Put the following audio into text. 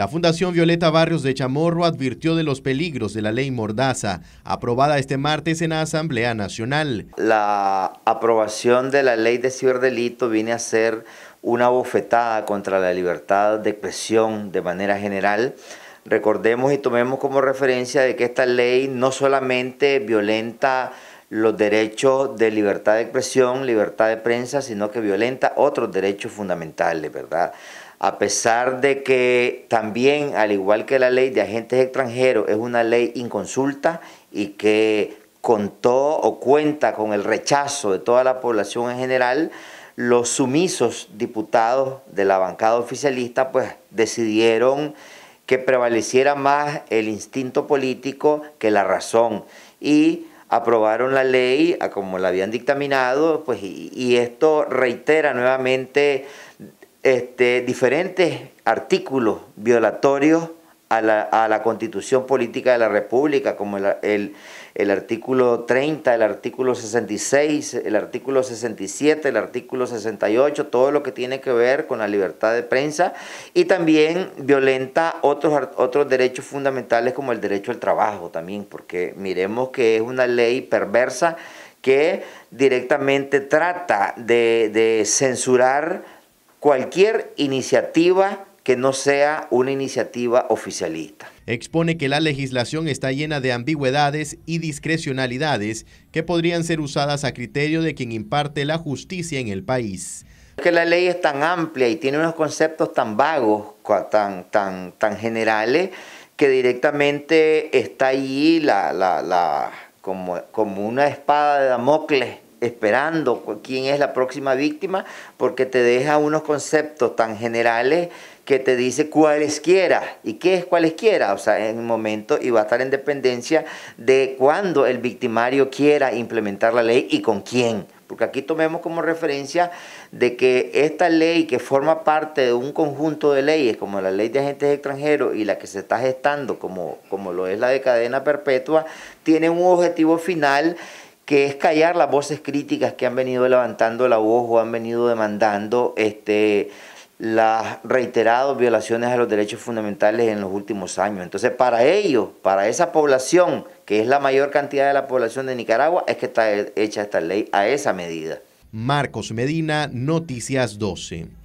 La Fundación Violeta Barrios de Chamorro advirtió de los peligros de la ley Mordaza, aprobada este martes en la Asamblea Nacional. La aprobación de la ley de ciberdelito viene a ser una bofetada contra la libertad de expresión de manera general. Recordemos y tomemos como referencia de que esta ley no solamente violenta los derechos de libertad de expresión, libertad de prensa, sino que violenta otros derechos fundamentales, ¿verdad? A pesar de que también, al igual que la ley de agentes extranjeros, es una ley inconsulta y que contó o cuenta con el rechazo de toda la población en general, los sumisos diputados de la bancada oficialista pues decidieron que prevaleciera más el instinto político que la razón y aprobaron la ley como la habían dictaminado, pues, y, y esto reitera nuevamente este, diferentes artículos violatorios a la, a la constitución política de la República, como el, artículo 30, el artículo 66, el artículo 67, el artículo 68, todo lo que tiene que ver con la libertad de prensa, y también violenta otros, otros derechos fundamentales como el derecho al trabajo también, porque miremos que es una ley perversa que directamente trata de, de, censurar cualquier iniciativa que no sea una iniciativa oficialista. Expone que la legislación está llena de ambigüedades y discrecionalidades que podrían ser usadas a criterio de quien imparte la justicia en el país. Que la ley es tan amplia y tiene unos conceptos tan vagos, tan, tan, tan generales, que directamente está ahí la, la, la, como, como una espada de Damocles esperando quién es la próxima víctima, porque te deja unos conceptos tan generales que te dice cualesquiera. ¿Y qué es cualesquiera? O sea, en un momento y va a estar en dependencia de cuándo el victimario quiera implementar la ley y con quién. Porque aquí tomemos como referencia de que esta ley que forma parte de un conjunto de leyes, como la ley de agentes extranjeros y la que se está gestando, como, como lo es la de cadena perpetua, tiene un objetivo final que es callar las voces críticas que han venido levantando la voz o han venido demandando este, las reiteradas violaciones a los derechos fundamentales en los últimos años. Entonces, para ellos, para esa población, que es la mayor cantidad de la población de Nicaragua, es que está hecha esta ley a esa medida. Marcos Medina, Noticias 12.